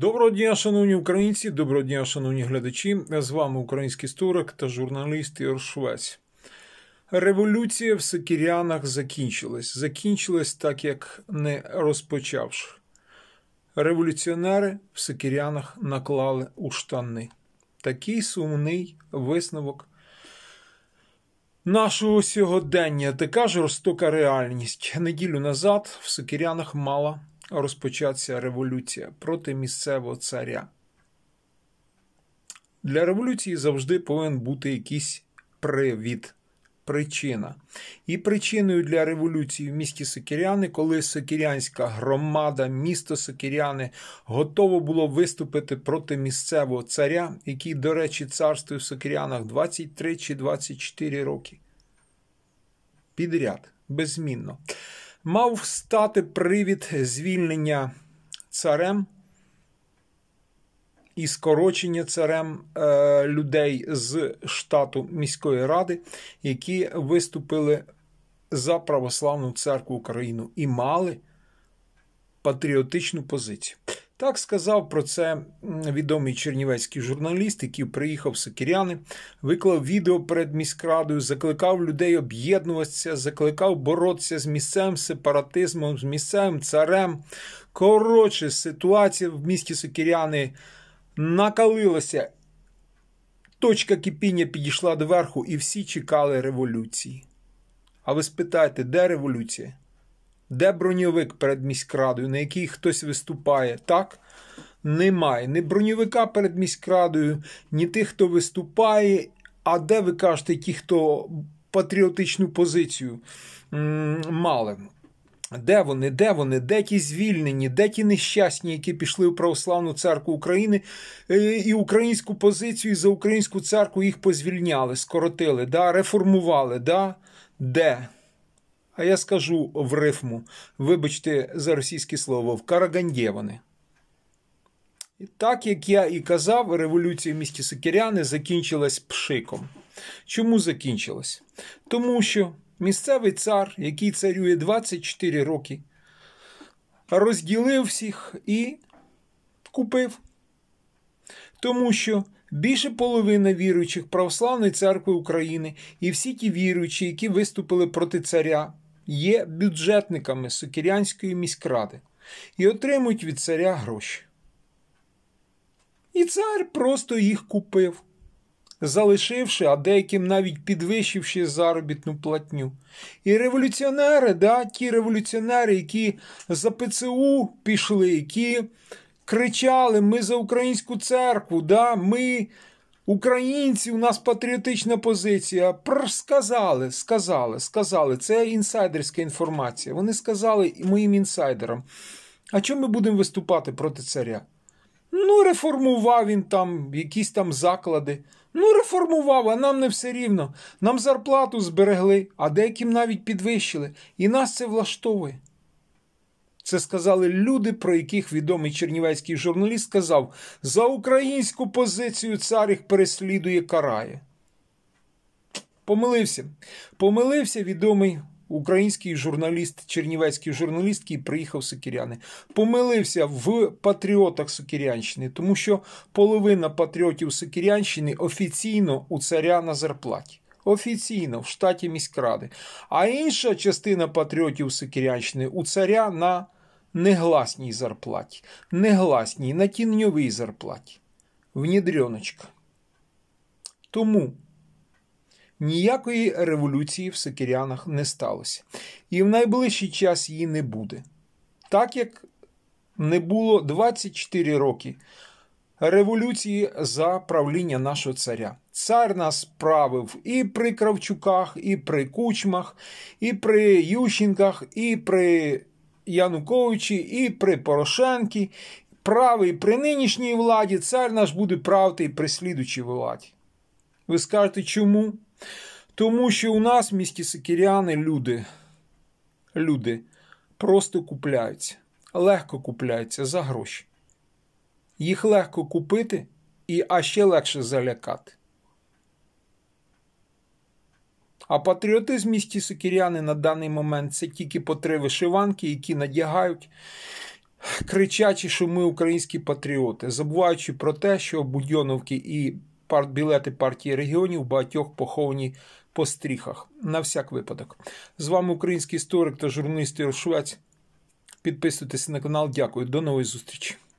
Доброго дня, шановні українці, доброго дня, шановні глядачі. З вами український історик та журналіст Ігор Швець. Революція в Сакірянах закінчилась. Закінчилась так, як не розпочавши. Революціонери в Сакірянах наклали у штани. Такий сумний висновок нашого сьогодення. Така жорстока реальність. Неділю назад в Сакірянах мала розпочаться революція проти місцевого царя. Для революції завжди повинен бути якийсь привід, причина. І причиною для революції в місті Сокіряни, коли Сокірянська громада, місто Сокіряни готово було виступити проти місцевого царя, який, до речі, царствує в Сокірянах 23 чи 24 роки. Підряд беззмінно мав стати привід звільнення царем і скорочення царем е, людей з штату міської ради, які виступили за православну церкву Україну і мали патріотичну позицію. Так сказав про це відомий чернівецький журналіст, який приїхав з Сокіряни, виклав відео перед міськрадою, закликав людей об'єднуватися, закликав боротися з місцевим сепаратизмом, з місцевим царем. Коротше, ситуація в місті Сокіряни накалилася. Точка кипіння підійшла до верху, і всі чекали революції. А ви спитаєте, де революція? Де броньовик перед міськрадою, на якій хтось виступає, так? Немає. Ні броньовика перед міськрадою, ні тих, хто виступає. А де ви кажете, ті, хто патріотичну позицію мали? Де вони, де вони, де ті звільнені, де ті нещасні, які пішли в Православну церкву України е, і українську позицію і за українську церкву їх позвільняли, скоротили, да? реформували, да? де? а я скажу в рифму, вибачте за російське слово, в Караганді вони. Так як я і казав, революція в місті Сокиряни закінчилась пшиком. Чому закінчилась? Тому що місцевий цар, який царює 24 роки, розділив всіх і купив. Тому що більше половини віруючих православної церкви України і всі ті віруючі, які виступили проти царя, є бюджетниками Сокірянської міськради і отримують від царя гроші. І цар просто їх купив, залишивши, а деяким навіть підвищивши заробітну платню. І революціонери, да, ті революціонери, які за ПЦУ пішли, які кричали: Ми за українську церкву, да, ми Українці у нас патріотична позиція. Сказали, сказали, сказали. Це інсайдерська інформація. Вони сказали моїм інсайдерам. А чому ми будемо виступати проти царя? Ну, реформував він там якісь там заклади. Ну, реформував, а нам не все рівно. Нам зарплату зберегли, а деяким навіть підвищили. І нас це влаштовує. Це сказали люди, про яких відомий чернівецький журналіст сказав: за українську позицію цар їх переслідує карає. Помилився. Помилився відомий український журналіст, чернівецький журналіст, який приїхав Сокіряни. Помилився в патріотах Сокірянщини, тому що половина патріотів Сокірянщини офіційно у царя на зарплаті. Офіційно в штаті міськради. А інша частина патріотів Сокірянщини у царя на зарплаті негласній зарплаті, негласній на тіньовій зарплаті, внідреночка. Тому ніякої революції в Сокирянах не сталося, і в найближчий час її не буде. Так як не було 24 роки. Революції за правління нашого царя. Цар нас правив і при Кравчуках, і при кучмах, і при Ющенках, і при Януковичі, і при Порошенкі. Правий при нинішній владі, цар наш буде правити і при слідучій владі. Ви скажете чому? Тому що у нас в місті Сикіряни люди, люди просто купляються, легко купляються за гроші. Їх легко купити, і а ще легше залякати. А патріотизм місті Сокіряни на даний момент це тільки по три вишиванки, які надягають, кричачи, що ми українські патріоти, забуваючи про те, що будьоновки і білети партії регіонів багатьох поховані по стріхах. На всяк випадок. З вами український історик та журналіст Ігор Швець. Підписуйтесь на канал. Дякую. До нової зустрічі.